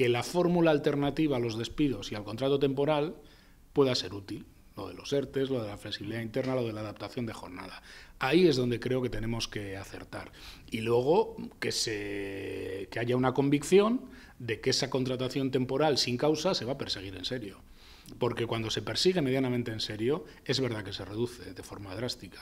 que la fórmula alternativa a los despidos y al contrato temporal pueda ser útil. Lo de los ERTES, lo de la flexibilidad interna, lo de la adaptación de jornada. Ahí es donde creo que tenemos que acertar. Y luego que, se, que haya una convicción de que esa contratación temporal sin causa se va a perseguir en serio porque cuando se persigue medianamente en serio, es verdad que se reduce de forma drástica,